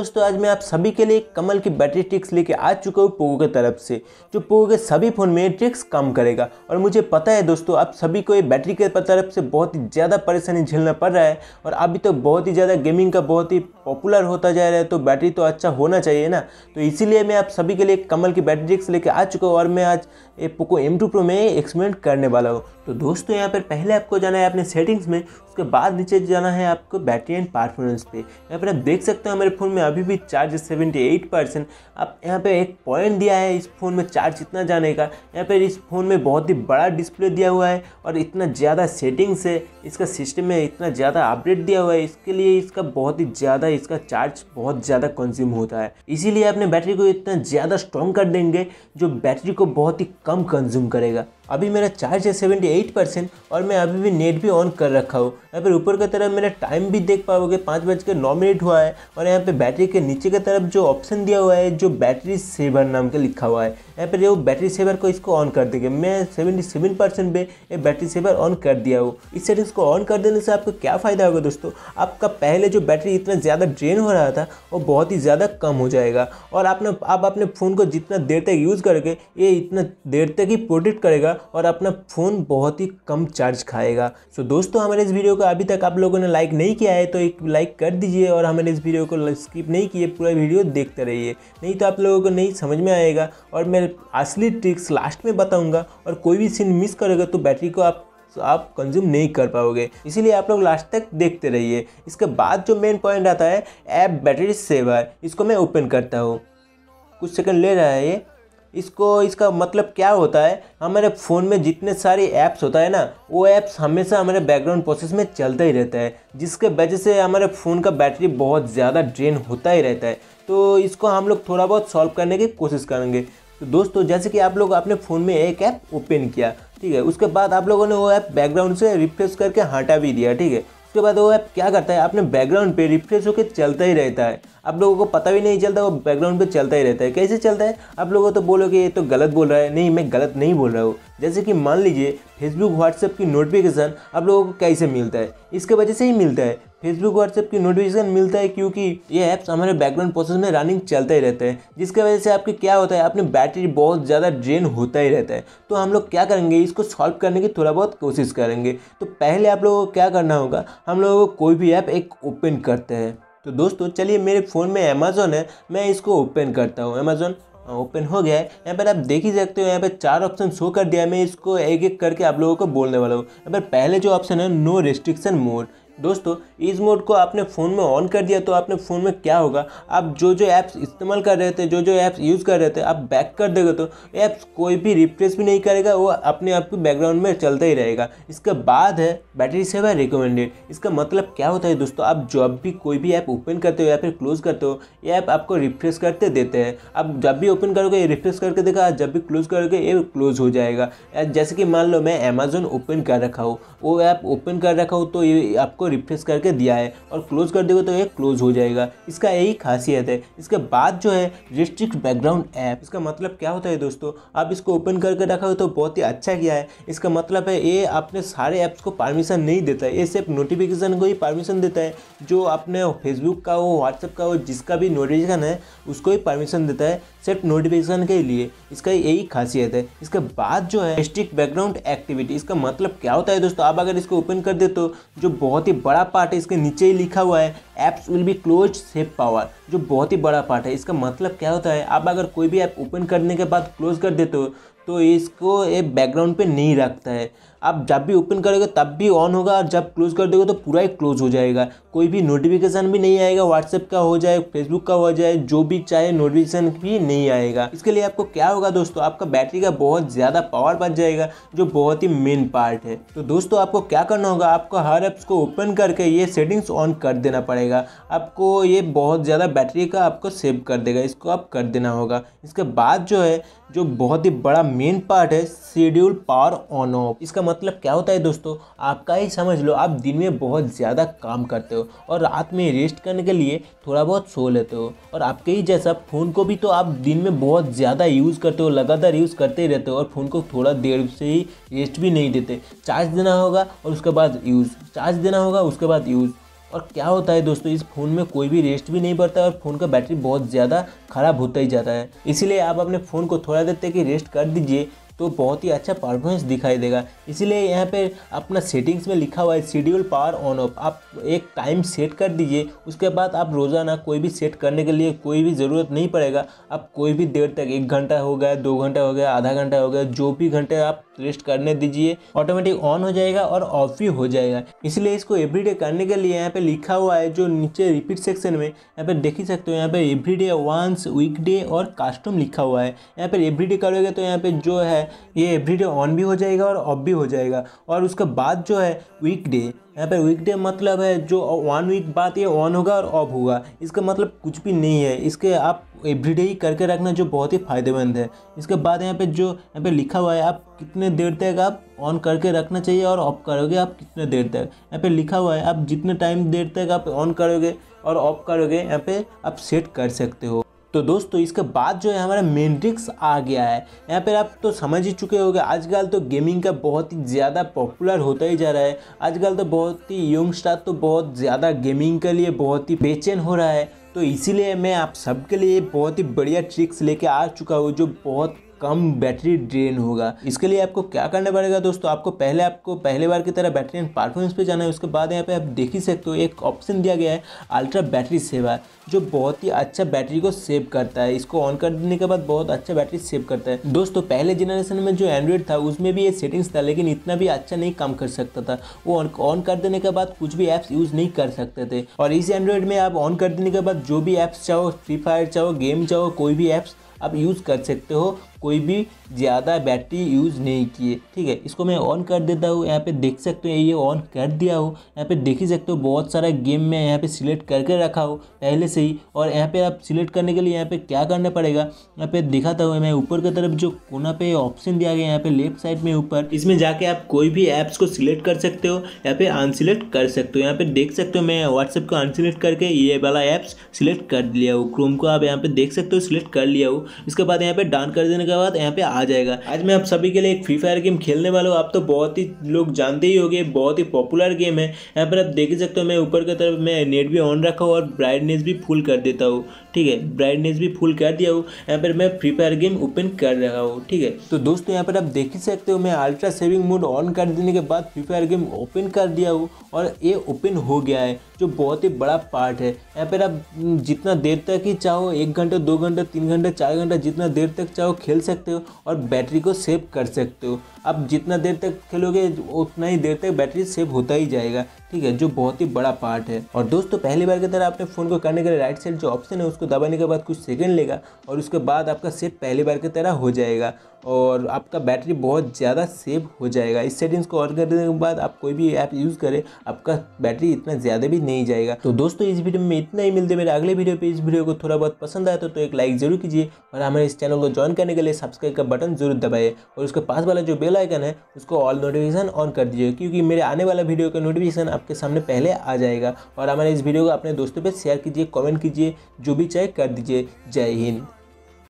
दोस्तों आज मैं आप सभी के लिए कमल की बैटरी ट्रिक्स लेके आ चुका हूँ पोगो की तरफ से जो पोगो के सभी फ़ोन में ट्रिक्स काम करेगा और मुझे पता है दोस्तों आप सभी को ये बैटरी के तरफ से बहुत ही ज़्यादा परेशानी झेलना पड़ रहा है और अभी तो बहुत ही ज़्यादा गेमिंग का बहुत ही पॉपुलर होता जा रहा है तो बैटरी तो अच्छा होना चाहिए ना तो इसीलिए मैं आप सभी के लिए कमल की बैटरी रिक्स लेके आ चुका हूँ और मैं आज ये पोको एम टू प्रो में एक्सपेरिमेंट करने वाला हूँ तो दोस्तों यहाँ पर पहले आपको जाना है अपने सेटिंग्स में उसके बाद नीचे जाना है आपको बैटरी एंड परफॉर्मेंस पे यहाँ पर आप देख सकते हो मेरे फ़ोन में अभी भी चार्ज सेवेंटी एट परसेंट आप यहाँ पर एक पॉइंट दिया है इस फ़ोन में चार्ज इतना जाने का यहाँ पर इस फ़ोन में बहुत ही बड़ा डिस्प्ले दिया हुआ है और इतना ज़्यादा सेटिंग्स है इसका सिस्टम में इतना ज़्यादा अपडेट दिया हुआ है इसके लिए इसका बहुत ही ज़्यादा है इसका चार्ज बहुत ज़्यादा कंज्यूम होता है इसीलिए अपने बैटरी को इतना ज़्यादा स्ट्रॉन्ग कर देंगे जो बैटरी को बहुत ही कम कंज्यूम करेगा अभी मेरा चार्ज है सेवेंटी एट परसेंट और मैं अभी भी नेट भी ऑन कर रखा हूँ यहाँ पर ऊपर की तरफ मेरा टाइम भी देख पाओगे पाँच बज के नौ मिनट हुआ है और यहाँ पे बैटरी के नीचे की तरफ जो ऑप्शन दिया हुआ है जो बैटरी सेवर नाम का लिखा हुआ है यहाँ पर जो बैटरी सेवर को इसको ऑन कर देंगे मैं सेवेंटी सेवन परसेंट पे ये बैटरी सेवर ऑन कर दिया हूँ इस सेटिंग्स को ऑन कर देने से आपको क्या फ़ायदा होगा दोस्तों आपका पहले जो बैटरी इतना ज़्यादा ड्रेन हो रहा था वो बहुत ही ज़्यादा कम हो जाएगा और आपने आप अपने फ़ोन को जितना देर तक यूज़ करके ये इतना देर तक ही प्रोटेक्ट करेगा और अपना फ़ोन बहुत ही कम चार्ज खाएगा सो दोस्तों हमारे इस वीडियो को अभी तक आप लोगों ने लाइक नहीं किया है तो एक लाइक कर दीजिए और हमारे इस वीडियो को स्किप नहीं किए पूरा वीडियो देखते रहिए नहीं तो आप लोगों को नहीं समझ में आएगा और मैं असली ट्रिक्स लास्ट में बताऊँगा और कोई भी सीन मिस करेगा तो बैटरी को आप तो आप कंज्यूम नहीं कर पाओगे इसीलिए आप लोग लास्ट तक देखते रहिए इसके बाद जो मेन पॉइंट आता है ऐप बैटरी सेवर इसको मैं ओपन करता हूँ कुछ सेकंड ले रहा है ये इसको इसका मतलब क्या होता है हमारे फ़ोन में जितने सारे ऐप्स होता है ना वो ऐप्स हमेशा हमारे बैकग्राउंड प्रोसेस में चलता ही रहता है जिसके वजह से हमारे फ़ोन का बैटरी बहुत ज़्यादा ड्रेन होता ही रहता है तो इसको हम लोग थोड़ा बहुत सॉल्व करने की कोशिश करेंगे तो दोस्तों जैसे कि आप लोग अपने फ़ोन में एक ऐप ओपन किया ठीक है उसके बाद आप लोगों ने वो ऐप बैकग्राउंड से रिफ्रेश करके हटा भी दिया ठीक है उसके बाद वो ऐप क्या करता है अपने बैकग्राउंड पे रिफ्रेश होकर चलता ही रहता है आप लोगों को पता भी नहीं चलता वो बैकग्राउंड पे चलता ही रहता है कैसे चलता है आप लोगों तो बोलोगे ये तो गलत बोल रहा है नहीं मैं गलत नहीं बोल रहा हूँ जैसे कि मान लीजिए फेसबुक व्हाट्सएप की नोटिफिकेशन आप लोगों को कैसे मिलता है इसके वजह से ही मिलता है फेसबुक व्हाट्सएप की नोटिफिकेशन मिलता है क्योंकि ये ऐप्स हमारे बैकग्राउंड प्रोसेस में रनिंग चलता ही रहता है जिसके वजह से आपके क्या होता है अपनी बैटरी बहुत ज़्यादा ड्रेन होता ही रहता है तो हम लोग क्या करेंगे इसको सॉल्व करने की थोड़ा बहुत कोशिश करेंगे तो पहले आप लोगों को क्या करना होगा हम लोगों को कोई भी ऐप एक ओपन करते हैं तो दोस्तों चलिए मेरे फ़ोन में अमेज़ोन है मैं इसको ओपन करता हूँ अमेज़ोन ओपन हाँ, हो गया है यहाँ पर आप देख ही सकते हो यहाँ पर चार ऑप्शन शो कर दिया मैं इसको एक एक करके आप लोगों को बोलने वाला हूँ यहाँ पर पहले जो ऑप्शन है नो रिस्ट्रिक्शन मोड दोस्तों इस मोड को आपने फ़ोन में ऑन कर दिया तो आपने फ़ोन में क्या होगा आप जो जो ऐप्स इस्तेमाल कर रहे थे जो जो ऐप्स यूज़ कर रहे थे आप बैक कर देगा तो ऐप्स कोई भी रिप्लेस भी नहीं करेगा वो अपने आप के बैकग्राउंड में चलता ही रहेगा इसके बाद है बैटरी सेवा रिकमेंडेड इसका मतलब क्या होता है दोस्तों आप जब भी कोई भी ऐप ओपन करते हो या फिर क्लोज़ करते हो ये ऐप आपको रिफ्रेश करते देते हैं आप जब भी ओपन करोगे ये रिफ्रेश करके देखा जब भी क्लोज़ करोगे ये क्लोज़ हो जाएगा जैसे कि मान लो मैं अमेज़ोन ओपन कर रखा हूँ वो ऐप ओपन कर रखा हूँ तो ये आपको रिफ्रेश करके दिया है और क्लोज कर देगा तो ये क्लोज हो जाएगा इसका यही खासियत है इसके बाद जो है रिस्ट्रिक्ट बैकग्राउंड ऐप इसका मतलब क्या होता है दोस्तों आप इसको ओपन करके रखा हो तो बहुत ही अच्छा किया है इसका मतलब है ये अपने सारे ऐप्स को परमिशन नहीं देता है ये सिर्फ नोटिफिकेशन को ही परमिशन देता है जो अपने फेसबुक का हो व्हाट्सएप का हो जिसका भी नोटिफिकेशन है उसको ही परमिशन देता है सिर्फ नोटिफिकेशन के लिए इसका यही खासियत है इसके बाद जो है स्ट्रिक्ट बैकग्राउंड एक्टिविटी इसका मतलब क्या होता है दोस्तों आप अगर इसको ओपन कर दे तो जो बहुत ही बड़ा पार्ट है इसके नीचे ही लिखा हुआ है apps will be close save power जो बहुत ही बड़ा पार्ट है इसका मतलब क्या होता है आप अगर कोई भी ऐप ओपन करने के बाद क्लोज कर देते हो तो इसको ये बैकग्राउंड पर नहीं रखता है आप जब भी ओपन करोगे तब भी ऑन होगा और जब क्लोज कर दोगे तो पूरा ही क्लोज हो जाएगा कोई भी नोटिफिकेशन भी नहीं आएगा व्हाट्सएप का हो जाए फेसबुक का हो जाए जो भी चाहे नोटिफिकेशन भी नहीं आएगा इसके लिए आपको क्या होगा दोस्तों आपका बैटरी का बहुत ज़्यादा पावर बच जाएगा जो बहुत ही मेन पार्ट है तो दोस्तों आपको क्या करना होगा आपको हर ऐप्स को ओपन करके ये सेटिंग्स ऑन कर देना पड़ेगा आपको ये बहुत ज़्यादा बैटरी का आपको सेव कर देगा इसको आप कर देना होगा इसके बाद जो है जो बहुत ही बड़ा मेन पार्ट है शेड्यूल पावर ऑन ऑफ इसका मतलब मतलब क्या होता है दोस्तों आपका ही समझ लो आप दिन में बहुत ज़्यादा काम करते हो और रात में रेस्ट करने के लिए थोड़ा बहुत सो लेते हो और आपके ही जैसा फ़ोन को भी तो आप दिन में बहुत ज़्यादा यूज़ करते हो लगातार यूज़ करते ही रहते हो और फ़ोन को थोड़ा देर से ही रेस्ट भी नहीं देते चार्ज देना होगा और उसके बाद यूज़ चार्ज देना होगा उसके बाद यूज़ और क्या होता है दोस्तों इस फ़ोन में कोई भी रेस्ट भी नहीं पड़ता और फ़ोन का बैटरी बहुत ज़्यादा ख़राब होता ही जाता है इसीलिए आप अपने फ़ोन को थोड़ा देर तक ही रेस्ट कर दीजिए तो बहुत ही अच्छा परफॉर्मेंस दिखाई देगा इसलिए यहाँ पर अपना सेटिंग्स में लिखा हुआ है शेड्यूल पावर ऑन ऑफ आप एक टाइम सेट कर दीजिए उसके बाद आप रोज़ाना कोई भी सेट करने के लिए कोई भी ज़रूरत नहीं पड़ेगा आप कोई भी देर तक एक घंटा हो गया दो घंटा हो गया आधा घंटा हो गया जो भी घंटे आप रेस्ट करने दीजिए ऑटोमेटिक ऑन हो जाएगा और ऑफ भी हो जाएगा इसलिए इसको एवरीडे करने के लिए यहाँ पे लिखा हुआ है जो नीचे रिपीट सेक्शन में यहाँ पे देख ही सकते हो यहाँ पे एवरीडे वंस वीकडे और कास्टम लिखा हुआ है यहाँ पे एवरीडे करोगे तो यहाँ पे जो है ये एवरी डे ऑन भी हो जाएगा और ऑफ भी हो जाएगा और उसके बाद जो है वीक डे यहाँ पर वीक डे मतलब है जो वन वीक बाद ये ऑन होगा और ऑफ होगा इसका मतलब कुछ भी नहीं है इसके आप एवरीडे ही करके रखना जो बहुत ही फ़ायदेमंद है इसके बाद यहाँ पे जो यहाँ पे लिखा हुआ है आप कितने देर तक आप ऑन करके रखना चाहिए और ऑफ करोगे आप कितने देर तक यहाँ पे लिखा हुआ है आप जितने टाइम देर तक आप ऑन करोगे और ऑफ करोगे यहाँ पे आप सेट कर सकते हो तो दोस्तों इसके बाद जो है हमारा मेट्रिक्स आ गया है यहाँ पर आप तो समझ ही चुके होंगे आजकल तो गेमिंग का बहुत ही ज़्यादा पॉपुलर होता ही जा रहा है आजकल तो बहुत ही स्टार तो बहुत ज़्यादा गेमिंग के लिए बहुत ही बेचैन हो रहा है तो इसीलिए मैं आप सबके लिए बहुत ही बढ़िया ट्रिक्स लेके आ चुका हूँ जो बहुत कम बैटरी ड्रेन होगा इसके लिए आपको क्या करना पड़ेगा दोस्तों आपको पहले आपको पहले बार की तरह बैटरी एंड परफॉर्मेंस पे जाना है उसके बाद यहाँ पे आप देख ही सकते हो एक ऑप्शन दिया गया है अल्ट्रा बैटरी सेवा जो बहुत ही अच्छा बैटरी को सेव करता है इसको ऑन कर देने के बाद बहुत अच्छा बैटरी सेव करता है दोस्तों पहले जनरेशन में जो एंड्रॉयड था उसमें भी ये सेटिंग्स था लेकिन इतना भी अच्छा नहीं काम कर सकता था वो ऑन कर देने के बाद कुछ भी ऐप्स यूज़ नहीं कर सकते थे और इस एंड्रॉयड में आप ऑन कर देने के बाद जो भी ऐप्स चाहो फ्री फायर चाहो गेम चाहो कोई भी ऐप्स आप यूज़ कर सकते हो कोई भी ज़्यादा बैटरी यूज़ नहीं किए ठीक है इसको मैं ऑन कर देता हूँ यहाँ पे देख सकते हो ये ऑन कर दिया हो यहाँ पे देख ही सकते हो बहुत सारा गेम मैं यहाँ पे सिलेक्ट करके रखा हो पहले से ही और यहाँ पे आप सिलेक्ट करने के लिए यहाँ पे क्या करना पड़ेगा यहाँ पे दिखाता हूँ मैं ऊपर की तरफ जो कोना पे ऑप्शन दिया गया यहाँ पे लेफ्ट साइड में ऊपर इसमें जाके आप कोई भी ऐप्स को सिलेक्ट कर सकते हो या फिर अनसिलेक्ट कर सकते हो यहाँ पे देख सकते हो मैं व्हाट्सएप को अनसिलेक्ट करके ये वाला ऐप्स सिलेक्ट कर लिया हो क्रोम को आप यहाँ पे देख सकते हो सिलेक्ट कर लिया हो इसके बाद यहाँ पे डाउन कर देने के बाद यहाँ पे आ जाएगा आज मैं आप सभी के लिए एक फ्री फायर गेम खेलने वाला हूँ आप तो बहुत ही लोग जानते ही होंगे बहुत ही पॉपुलर गेम है यहाँ पर आप देख ही सकते हो मैं ऊपर की तरफ मैं नेट भी ऑन रखा हूँ और ब्राइटनेस भी फुल कर देता हूँ ठीक है ब्राइटनेस भी फुल कर दिया हूँ यहाँ पर मैं फ्री फायर गेम ओपन कर रहा हूँ ठीक है तो दोस्तों यहाँ पर आप देख ही सकते हो मैं अल्ट्रा सेविंग मोड ऑन कर देने के बाद फ्री फायर गेम ओपन कर दिया हूँ और ये ओपन हो गया है जो बहुत ही बड़ा पार्ट है यहाँ पर आप जितना देर तक ही चाहो एक घंटा दो घंटा तीन घंटा चार घंटा जितना देर तक चाहो खेल खेल सकते हो और बैटरी को सेव कर सकते हो आप जितना देर तक खेलोगे उतना ही देर तक बैटरी सेव होता ही जाएगा ठीक है जो बहुत ही बड़ा पार्ट है और दोस्तों पहली बार की तरह आपने फ़ोन को करने के लिए राइट साइड जो ऑप्शन है उसको दबाने के बाद कुछ सेकंड लेगा और उसके बाद आपका सेट पहली बार की तरह हो जाएगा और आपका बैटरी बहुत ज़्यादा सेव हो जाएगा इस सेटिंग्स को ऑन करने के बाद आप कोई भी ऐप यूज़ करें आपका बैटरी इतना ज़्यादा भी नहीं जाएगा तो दोस्तों इस वीडियो में इतना ही मिलते मेरे अगले वीडियो पे इस वीडियो को थोड़ा बहुत पसंद आया तो, तो एक लाइक जरूर कीजिए और हमारे इस चैनल को ज्वाइन करने के लिए सब्सक्राइब का बटन जरूर दबाए और उसके पास वाला जो बेल आइकन है उसको ऑल नोटिफिकेशन ऑन कर दीजिए क्योंकि मेरे आने वाला वीडियो का नोटिफिकेशन आपके सामने पहले आ जाएगा और हमारे इस वीडियो को अपने दोस्तों पर शेयर कीजिए कमेंट कीजिए जो भी चाहे कर दीजिए जय हिंद